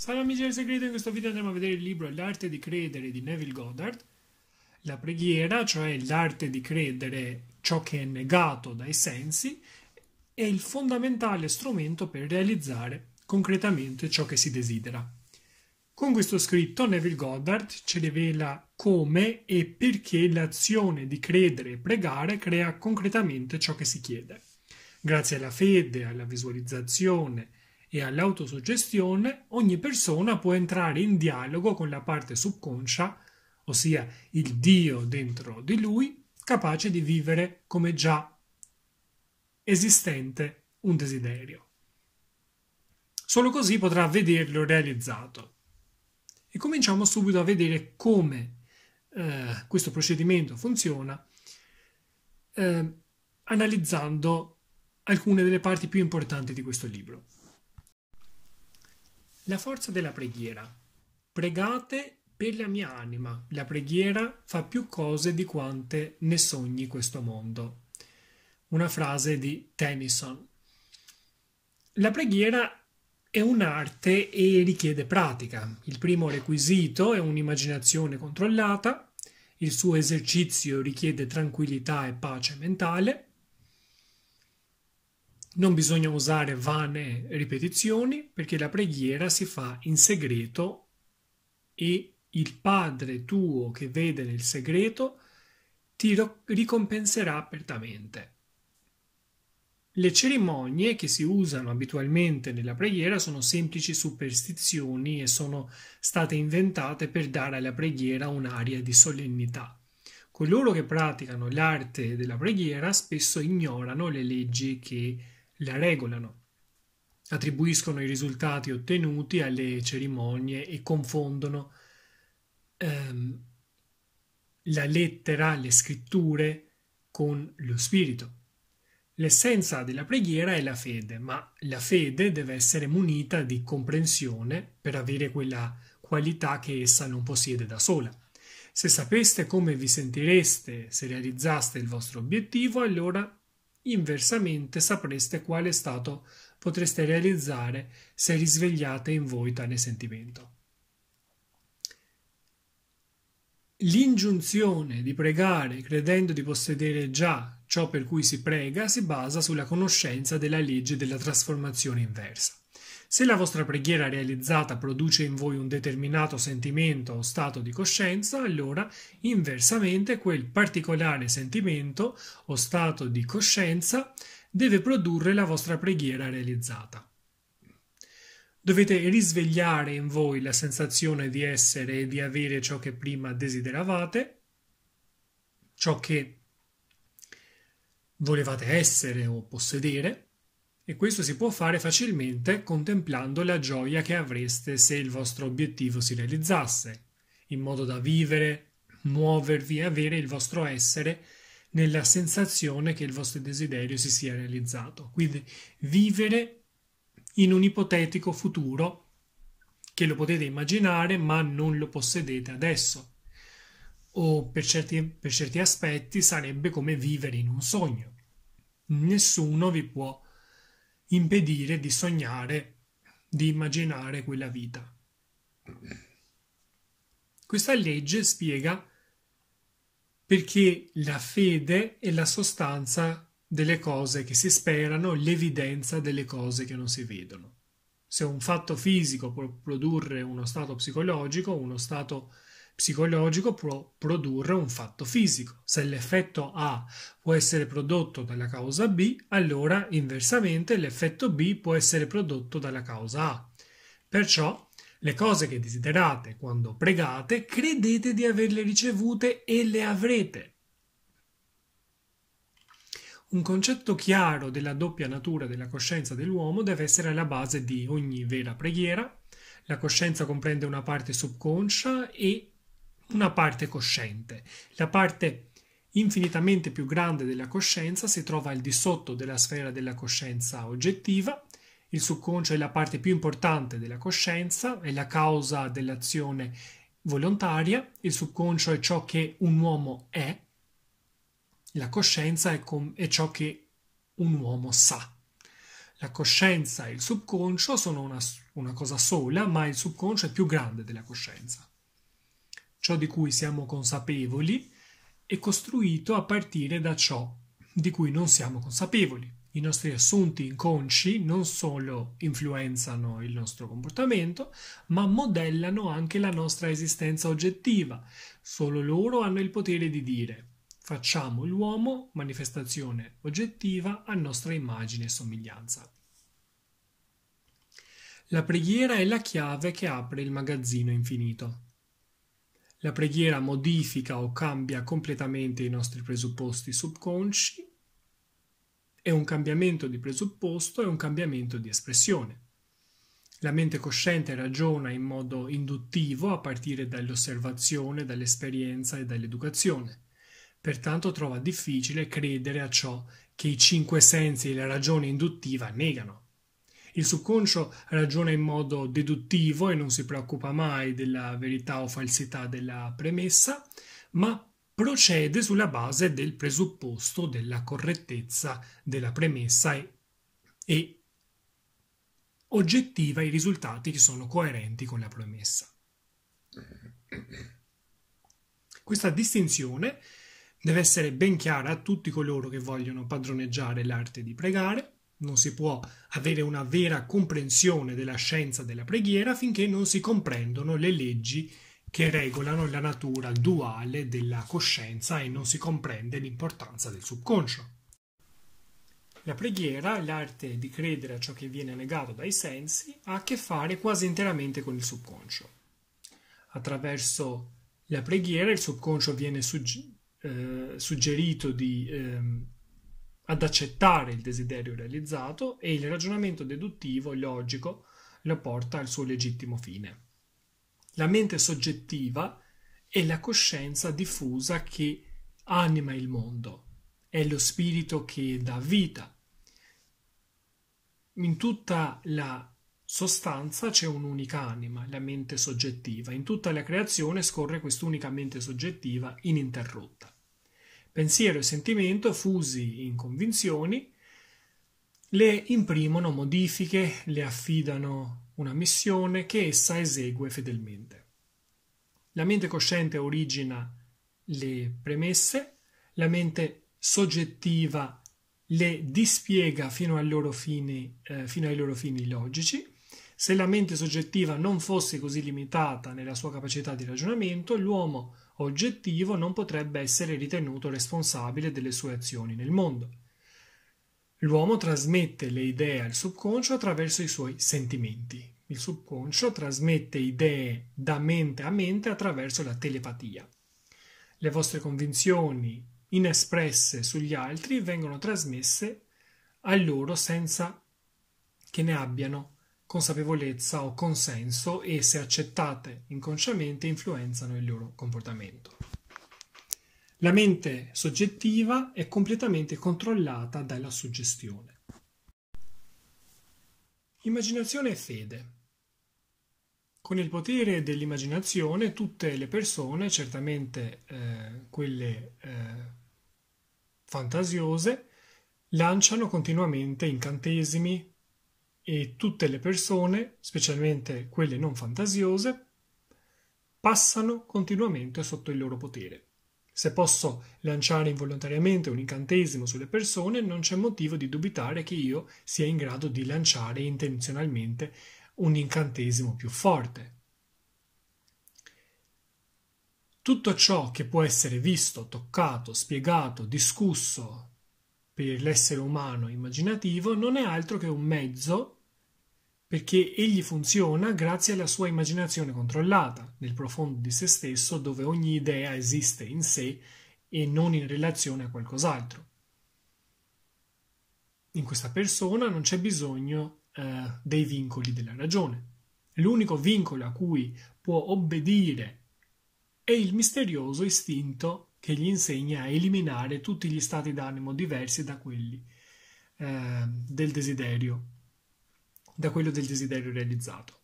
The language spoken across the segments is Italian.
Salve amici del segreto, in questo video andremo a vedere il libro L'arte di credere di Neville Goddard. La preghiera, cioè l'arte di credere ciò che è negato dai sensi, è il fondamentale strumento per realizzare concretamente ciò che si desidera. Con questo scritto Neville Goddard ci rivela come e perché l'azione di credere e pregare crea concretamente ciò che si chiede. Grazie alla fede, alla visualizzazione, e all'autosuggestione, ogni persona può entrare in dialogo con la parte subconscia, ossia il Dio dentro di lui, capace di vivere come già esistente un desiderio. Solo così potrà vederlo realizzato. E cominciamo subito a vedere come eh, questo procedimento funziona eh, analizzando alcune delle parti più importanti di questo libro. La forza della preghiera. Pregate per la mia anima. La preghiera fa più cose di quante ne sogni questo mondo. Una frase di Tennyson. La preghiera è un'arte e richiede pratica. Il primo requisito è un'immaginazione controllata, il suo esercizio richiede tranquillità e pace mentale, non bisogna usare vane ripetizioni perché la preghiera si fa in segreto e il Padre tuo che vede nel segreto ti ricompenserà apertamente. Le cerimonie che si usano abitualmente nella preghiera sono semplici superstizioni e sono state inventate per dare alla preghiera un'aria di solennità. Coloro che praticano l'arte della preghiera spesso ignorano le leggi che la regolano, attribuiscono i risultati ottenuti alle cerimonie e confondono ehm, la lettera, le scritture con lo spirito. L'essenza della preghiera è la fede, ma la fede deve essere munita di comprensione per avere quella qualità che essa non possiede da sola. Se sapeste come vi sentireste se realizzaste il vostro obiettivo, allora Inversamente sapreste quale stato potreste realizzare se risvegliate in voi tale sentimento. L'ingiunzione di pregare credendo di possedere già ciò per cui si prega si basa sulla conoscenza della legge della trasformazione inversa. Se la vostra preghiera realizzata produce in voi un determinato sentimento o stato di coscienza, allora inversamente quel particolare sentimento o stato di coscienza deve produrre la vostra preghiera realizzata. Dovete risvegliare in voi la sensazione di essere e di avere ciò che prima desideravate, ciò che volevate essere o possedere, e questo si può fare facilmente contemplando la gioia che avreste se il vostro obiettivo si realizzasse, in modo da vivere, muovervi e avere il vostro essere nella sensazione che il vostro desiderio si sia realizzato. Quindi vivere in un ipotetico futuro che lo potete immaginare ma non lo possedete adesso. O per certi, per certi aspetti sarebbe come vivere in un sogno. Nessuno vi può impedire di sognare, di immaginare quella vita. Questa legge spiega perché la fede è la sostanza delle cose che si sperano, l'evidenza delle cose che non si vedono. Se un fatto fisico può produrre uno stato psicologico, uno stato psicologico può produrre un fatto fisico. Se l'effetto A può essere prodotto dalla causa B, allora inversamente l'effetto B può essere prodotto dalla causa A. Perciò le cose che desiderate quando pregate, credete di averle ricevute e le avrete. Un concetto chiaro della doppia natura della coscienza dell'uomo deve essere alla base di ogni vera preghiera. La coscienza comprende una parte subconscia e una parte cosciente. La parte infinitamente più grande della coscienza si trova al di sotto della sfera della coscienza oggettiva. Il subconscio è la parte più importante della coscienza, è la causa dell'azione volontaria, il subconscio è ciò che un uomo è, la coscienza è, com- è ciò che un uomo sa. La coscienza e il subconscio sono una, una cosa sola, ma il subconscio è più grande della coscienza ciò di cui siamo consapevoli, è costruito a partire da ciò di cui non siamo consapevoli. I nostri assunti inconsci non solo influenzano il nostro comportamento, ma modellano anche la nostra esistenza oggettiva. Solo loro hanno il potere di dire facciamo l'uomo manifestazione oggettiva a nostra immagine e somiglianza. La preghiera è la chiave che apre il magazzino infinito. La preghiera modifica o cambia completamente i nostri presupposti subconsci È un cambiamento di presupposto è un cambiamento di espressione. La mente cosciente ragiona in modo induttivo a partire dall'osservazione, dall'esperienza e dall'educazione. Pertanto trova difficile credere a ciò che i cinque sensi e la ragione induttiva negano. Il subconscio ragiona in modo deduttivo e non si preoccupa mai della verità o falsità della premessa, ma procede sulla base del presupposto della correttezza della premessa e, e oggettiva i risultati che sono coerenti con la premessa. Questa distinzione deve essere ben chiara a tutti coloro che vogliono padroneggiare l'arte di pregare non si può avere una vera comprensione della scienza della preghiera finché non si comprendono le leggi che regolano la natura duale della coscienza e non si comprende l'importanza del subconscio. La preghiera, l'arte di credere a ciò che viene negato dai sensi, ha a che fare quasi interamente con il subconscio. Attraverso la preghiera il subconscio viene sugge- eh, suggerito di eh, ad accettare il desiderio realizzato e il ragionamento deduttivo e logico lo porta al suo legittimo fine. La mente soggettiva è la coscienza diffusa che anima il mondo, è lo spirito che dà vita. In tutta la sostanza c'è un'unica anima, la mente soggettiva, in tutta la creazione scorre quest'unica mente soggettiva ininterrotta. Pensiero e sentimento fusi in convinzioni le imprimono modifiche, le affidano una missione che essa esegue fedelmente. La mente cosciente origina le premesse, la mente soggettiva le dispiega fino, loro fine, eh, fino ai loro fini logici se la mente soggettiva non fosse così limitata nella sua capacità di ragionamento, l'uomo oggettivo non potrebbe essere ritenuto responsabile delle sue azioni nel mondo. L'uomo trasmette le idee al subconscio attraverso i suoi sentimenti. Il subconscio trasmette idee da mente a mente attraverso la telepatia. Le vostre convinzioni inespresse sugli altri vengono trasmesse a loro senza che ne abbiano consapevolezza o consenso e, se accettate inconsciamente, influenzano il loro comportamento. La mente soggettiva è completamente controllata dalla suggestione. Immaginazione e fede. Con il potere dell'immaginazione tutte le persone, certamente eh, quelle eh, fantasiose, lanciano continuamente incantesimi, e tutte le persone, specialmente quelle non fantasiose, passano continuamente sotto il loro potere. Se posso lanciare involontariamente un incantesimo sulle persone, non c'è motivo di dubitare che io sia in grado di lanciare intenzionalmente un incantesimo più forte. Tutto ciò che può essere visto, toccato, spiegato, discusso per l'essere umano immaginativo non è altro che un mezzo perché egli funziona grazie alla sua immaginazione controllata, nel profondo di se stesso dove ogni idea esiste in sé e non in relazione a qualcos'altro. In questa persona non c'è bisogno eh, dei vincoli della ragione. L'unico vincolo a cui può obbedire è il misterioso istinto che gli insegna a eliminare tutti gli stati d'animo diversi da quelli eh, del desiderio da quello del desiderio realizzato.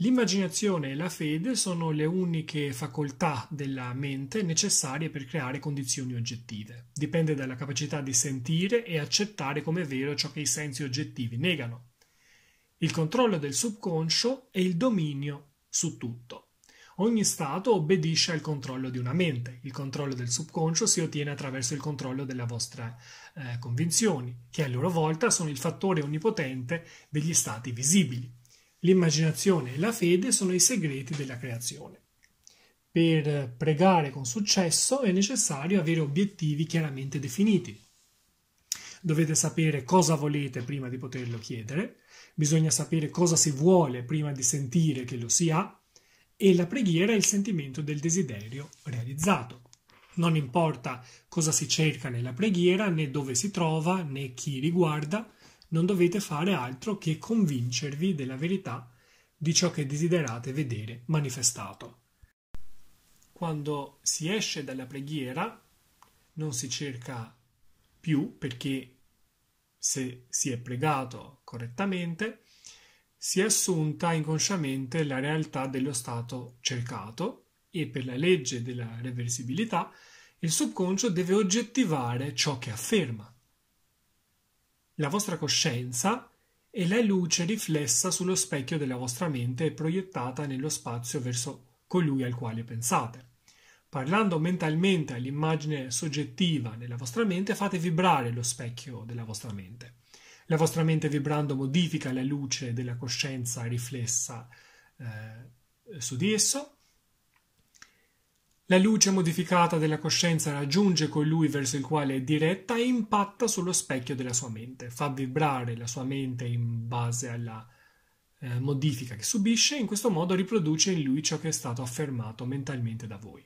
L'immaginazione e la fede sono le uniche facoltà della mente necessarie per creare condizioni oggettive. Dipende dalla capacità di sentire e accettare come vero ciò che i sensi oggettivi negano. Il controllo del subconscio e il dominio su tutto. Ogni stato obbedisce al controllo di una mente. Il controllo del subconscio si ottiene attraverso il controllo delle vostre eh, convinzioni, che a loro volta sono il fattore onnipotente degli stati visibili. L'immaginazione e la fede sono i segreti della creazione. Per pregare con successo è necessario avere obiettivi chiaramente definiti. Dovete sapere cosa volete prima di poterlo chiedere, bisogna sapere cosa si vuole prima di sentire che lo si ha e la preghiera è il sentimento del desiderio realizzato. Non importa cosa si cerca nella preghiera, né dove si trova, né chi riguarda, non dovete fare altro che convincervi della verità di ciò che desiderate vedere manifestato. Quando si esce dalla preghiera, non si cerca più perché se si è pregato correttamente, si è assunta inconsciamente la realtà dello stato cercato e per la legge della reversibilità il subconscio deve oggettivare ciò che afferma. La vostra coscienza è la luce riflessa sullo specchio della vostra mente e proiettata nello spazio verso colui al quale pensate. Parlando mentalmente all'immagine soggettiva nella vostra mente, fate vibrare lo specchio della vostra mente. La vostra mente vibrando modifica la luce della coscienza riflessa eh, su di esso. La luce modificata della coscienza raggiunge colui verso il quale è diretta e impatta sullo specchio della sua mente, fa vibrare la sua mente in base alla eh, modifica che subisce e in questo modo riproduce in lui ciò che è stato affermato mentalmente da voi.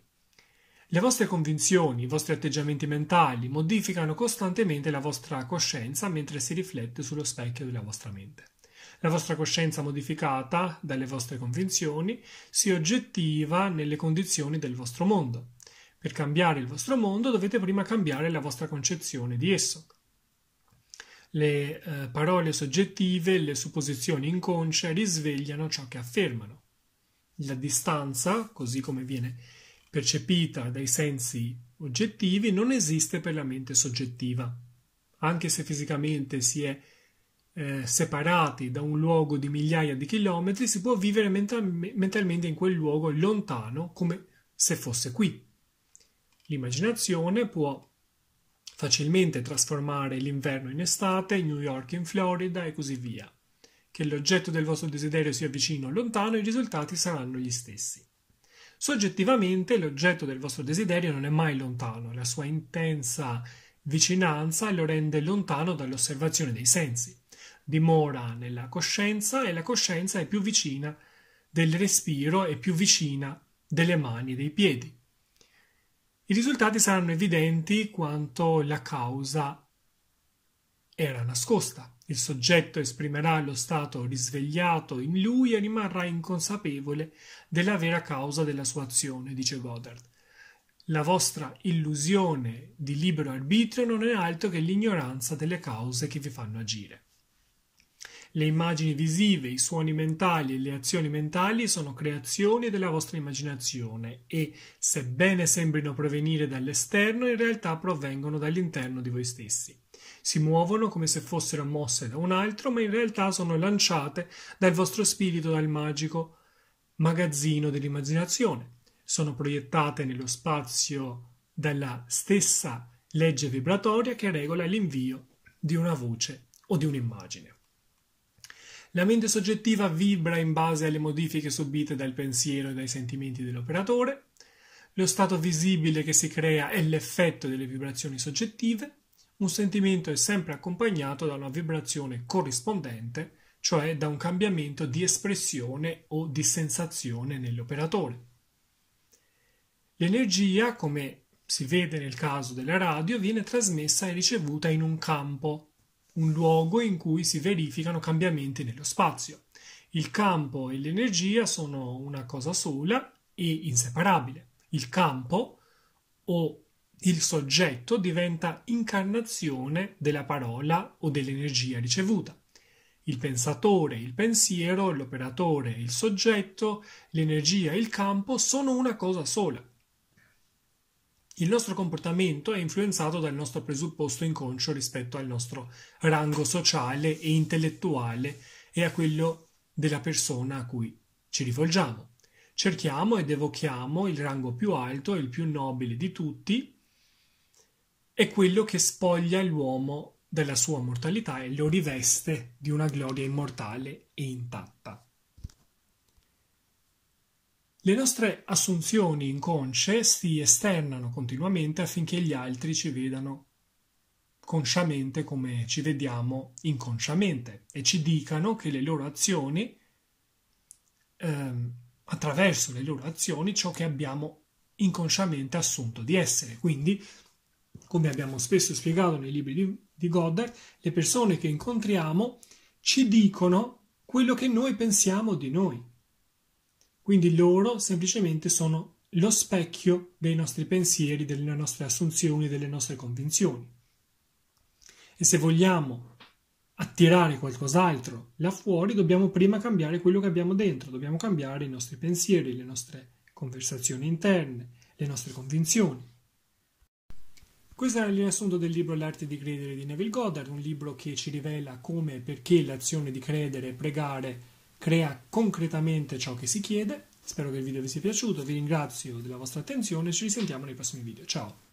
Le vostre convinzioni, i vostri atteggiamenti mentali modificano costantemente la vostra coscienza mentre si riflette sullo specchio della vostra mente. La vostra coscienza modificata dalle vostre convinzioni si oggettiva nelle condizioni del vostro mondo. Per cambiare il vostro mondo dovete prima cambiare la vostra concezione di esso. Le eh, parole soggettive, le supposizioni inconsce risvegliano ciò che affermano. La distanza, così come viene percepita dai sensi oggettivi non esiste per la mente soggettiva. Anche se fisicamente si è eh, separati da un luogo di migliaia di chilometri, si può vivere mental- mentalmente in quel luogo lontano come se fosse qui. L'immaginazione può facilmente trasformare l'inverno in estate, New York in Florida e così via. Che l'oggetto del vostro desiderio sia vicino o lontano, i risultati saranno gli stessi. Soggettivamente l'oggetto del vostro desiderio non è mai lontano, la sua intensa vicinanza lo rende lontano dall'osservazione dei sensi. Dimora nella coscienza e la coscienza è più vicina del respiro e più vicina delle mani e dei piedi. I risultati saranno evidenti quanto la causa era nascosta. Il soggetto esprimerà lo stato risvegliato in lui e rimarrà inconsapevole della vera causa della sua azione, dice Goddard. La vostra illusione di libero arbitrio non è altro che l'ignoranza delle cause che vi fanno agire. Le immagini visive, i suoni mentali e le azioni mentali sono creazioni della vostra immaginazione e, sebbene sembrino provenire dall'esterno, in realtà provengono dall'interno di voi stessi. Si muovono come se fossero mosse da un altro, ma in realtà sono lanciate dal vostro spirito, dal magico magazzino dell'immaginazione. Sono proiettate nello spazio dalla stessa legge vibratoria che regola l'invio di una voce o di un'immagine. La mente soggettiva vibra in base alle modifiche subite dal pensiero e dai sentimenti dell'operatore. Lo stato visibile che si crea è l'effetto delle vibrazioni soggettive un sentimento è sempre accompagnato da una vibrazione corrispondente, cioè da un cambiamento di espressione o di sensazione nell'operatore. L'energia, come si vede nel caso della radio, viene trasmessa e ricevuta in un campo, un luogo in cui si verificano cambiamenti nello spazio. Il campo e l'energia sono una cosa sola e inseparabile. Il campo o il soggetto diventa incarnazione della parola o dell'energia ricevuta. Il pensatore, il pensiero, l'operatore, il soggetto, l'energia e il campo sono una cosa sola. Il nostro comportamento è influenzato dal nostro presupposto inconscio rispetto al nostro rango sociale e intellettuale e a quello della persona a cui ci rivolgiamo. Cerchiamo ed evochiamo il rango più alto e il più nobile di tutti è quello che spoglia l'uomo della sua mortalità e lo riveste di una gloria immortale e intatta. Le nostre assunzioni inconsce si esternano continuamente affinché gli altri ci vedano consciamente come ci vediamo inconsciamente e ci dicano che le loro azioni, ehm, attraverso le loro azioni, ciò che abbiamo inconsciamente assunto di essere. Quindi come abbiamo spesso spiegato nei libri di, di Goddard, le persone che incontriamo ci dicono quello che noi pensiamo di noi. Quindi loro semplicemente sono lo specchio dei nostri pensieri, delle nostre assunzioni, delle nostre convinzioni. E se vogliamo attirare qualcos'altro là fuori, dobbiamo prima cambiare quello che abbiamo dentro, dobbiamo cambiare i nostri pensieri, le nostre conversazioni interne, le nostre convinzioni. Questo era il riassunto del libro L'arte di credere di Neville Goddard, un libro che ci rivela come e perché l'azione di credere e pregare crea concretamente ciò che si chiede. Spero che il video vi sia piaciuto, vi ringrazio della vostra attenzione e ci risentiamo nei prossimi video. Ciao!